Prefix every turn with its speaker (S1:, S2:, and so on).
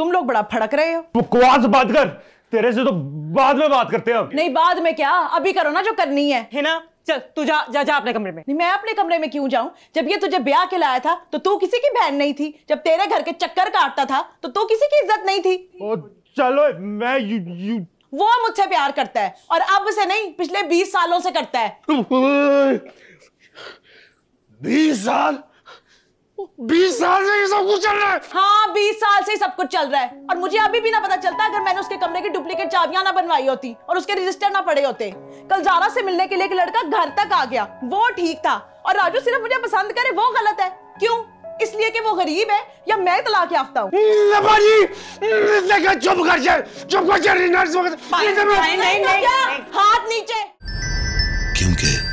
S1: तुम लोग बड़ा फड़क रहे हो बकवास बात कर तेरे से तो बाद में बात करते हैं नहीं बाद में क्या अभी करो ना जो करनी है है ना चल तू जा जा जा अपने कमरे में नहीं मैं अपने कमरे में क्यों जाऊं जब ये तुझे ब्याह के लाया था तो तू किसी की बहन नहीं थी जब तेरे घर के चक्कर काटता था तो तू किसी की इज्जत नहीं थी ओ चलो मैं यू, यू। वो मुझसे प्यार करता है और अब से नहीं पिछले बीस सालों से करता
S2: है बीस साल
S1: बीस साल से ये सब कुछ चल रहा है हाँ बीस साल से ही सब कुछ चल रहा है और मुझे अभी भी ना पता चलता अगर मैंने उसके कमरे की डुप्लीकेट चाबियां ना बनवाई होती और उसके रजिस्टर ना पड़े होते कल जारा से मिलने के लिए एक लड़का घर तक आ गया वो ठीक था और राजू सिर्फ मुझे पसंद करे वो गलत है क्यों इसलिए कि वो गरीब है या मैं तलाक याफ्ता हूँ चुप कर चुप कर जाए हाथ नीचे क्योंकि